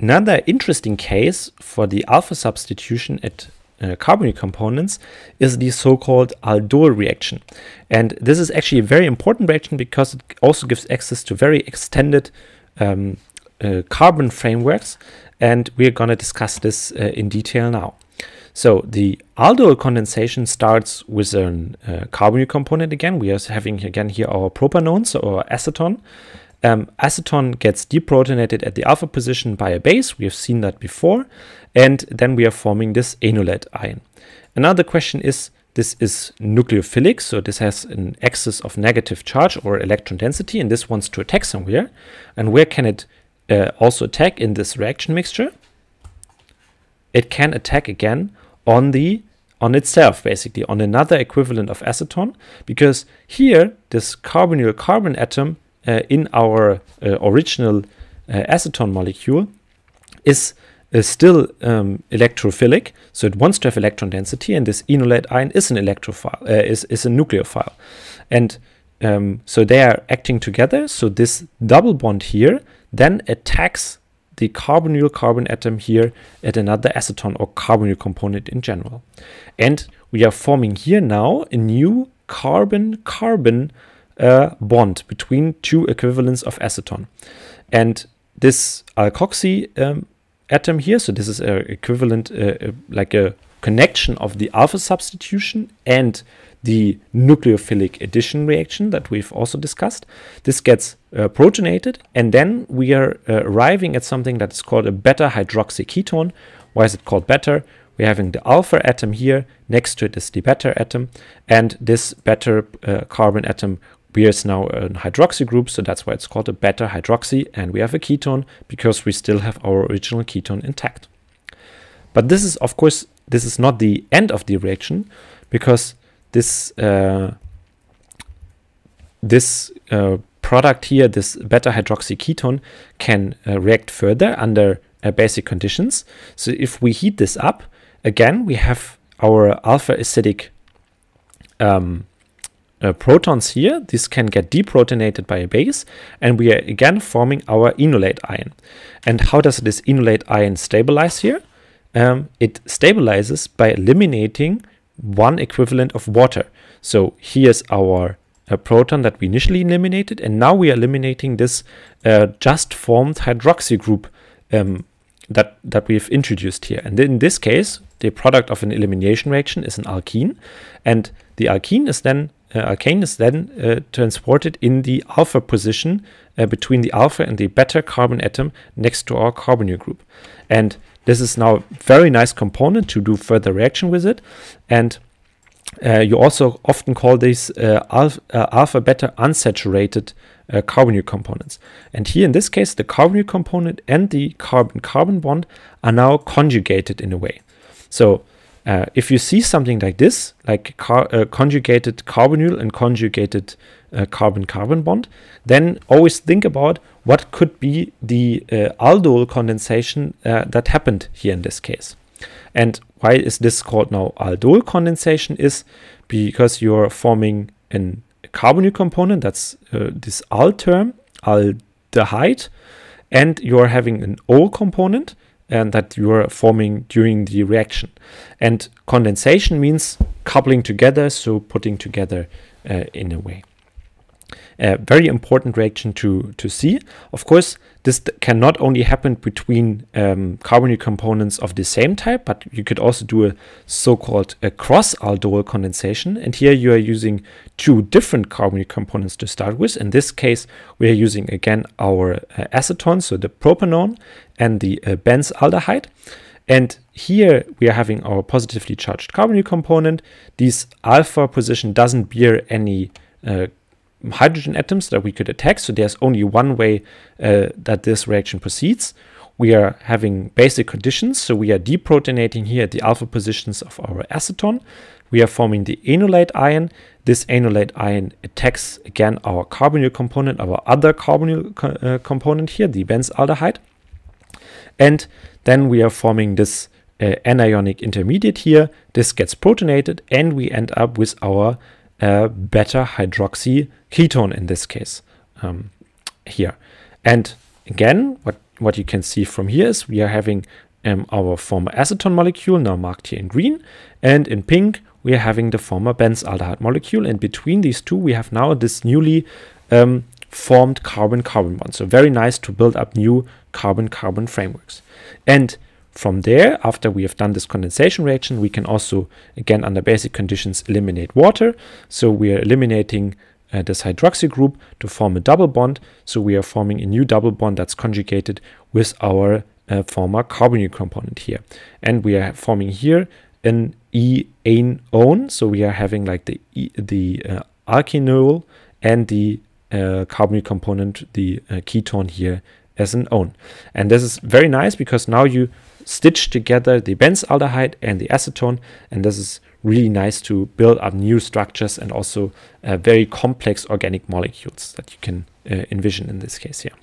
Another interesting case for the alpha substitution at uh, carbonyl components is the so-called aldol reaction. And this is actually a very important reaction because it also gives access to very extended um, uh, carbon frameworks. And we're going to discuss this uh, in detail now. So the aldol condensation starts with a uh, carbonyl component again. We are having again here our propanone, so our acetone um, acetone gets deprotonated at the alpha position by a base. We have seen that before. And then we are forming this enolate ion. Another question is, this is nucleophilic, so this has an axis of negative charge or electron density, and this wants to attack somewhere. And where can it uh, also attack in this reaction mixture? It can attack again on the on itself, basically, on another equivalent of acetone, because here, this carbonyl carbon atom uh, in our uh, original uh, acetone molecule is is still um, electrophilic, so it wants to have electron density, and this enolate ion is an electrophile, uh, is, is a nucleophile. And um, so they are acting together, so this double bond here then attacks the carbonyl carbon atom here at another acetone or carbonyl component in general. And we are forming here now a new carbon-carbon a bond between two equivalents of acetone. And this alkoxy um, atom here, so this is a equivalent, uh, uh, like a connection of the alpha substitution and the nucleophilic addition reaction that we've also discussed. This gets uh, protonated, and then we are uh, arriving at something that is called a beta hydroxy ketone. Why is it called beta? We're having the alpha atom here, next to it is the beta atom, and this beta uh, carbon atom we are now a hydroxy group, so that's why it's called a beta hydroxy, and we have a ketone because we still have our original ketone intact. But this is, of course, this is not the end of the reaction, because this uh, this uh, product here, this beta hydroxy ketone, can uh, react further under uh, basic conditions. So if we heat this up, again, we have our alpha acidic um, uh, protons here. This can get deprotonated by a base, and we are again forming our enolate ion. And how does this enolate ion stabilize here? Um, it stabilizes by eliminating one equivalent of water. So here's our uh, proton that we initially eliminated, and now we are eliminating this uh, just formed hydroxy group um, that, that we've introduced here. And in this case, the product of an elimination reaction is an alkene, and the alkene is then uh, arcane is then uh, transported in the alpha position uh, between the alpha and the beta carbon atom next to our carbonyl group. And this is now a very nice component to do further reaction with it. And uh, you also often call these uh, uh, alpha, beta unsaturated carbonyl components. And here in this case, the carbonyl component and the carbon-carbon bond are now conjugated in a way. So uh, if you see something like this, like car, uh, conjugated carbonyl and conjugated carbon-carbon uh, bond, then always think about what could be the uh, aldol condensation uh, that happened here in this case. And why is this called now aldol condensation is because you're forming a carbonyl component, that's this al term, aldehyde, and you're having an O component, and that you are forming during the reaction. And condensation means coupling together, so putting together uh, in a way a very important reaction to, to see. Of course, this can not only happen between um, carbonyl components of the same type, but you could also do a so-called cross aldol condensation. And here you are using two different carbonyl components to start with. In this case, we are using again our uh, acetone, so the propanone and the uh, benzaldehyde. And here we are having our positively charged carbonyl component. This alpha position doesn't bear any uh, hydrogen atoms that we could attack. So there's only one way uh, that this reaction proceeds. We are having basic conditions. So we are deprotonating here at the alpha positions of our acetone. We are forming the enolate ion. This enolate ion attacks again our carbonyl component, our other carbonyl co uh, component here, the benzaldehyde. And then we are forming this uh, anionic intermediate here. This gets protonated and we end up with our a better hydroxy ketone in this case um, here. And again, what, what you can see from here is we are having um, our former acetone molecule now marked here in green and in pink we are having the former benzaldehyde molecule and between these two we have now this newly um, formed carbon-carbon bond. So very nice to build up new carbon-carbon frameworks. And from there, after we have done this condensation reaction, we can also, again, under basic conditions, eliminate water. So we are eliminating uh, this hydroxy group to form a double bond. So we are forming a new double bond that's conjugated with our uh, former carbonyl component here. And we are forming here an enone. So we are having like the, e the uh, alkenol and the uh, carbonyl component, the uh, ketone here as an own. And this is very nice because now you stitch together the benzaldehyde and the acetone. And this is really nice to build up new structures and also uh, very complex organic molecules that you can uh, envision in this case here.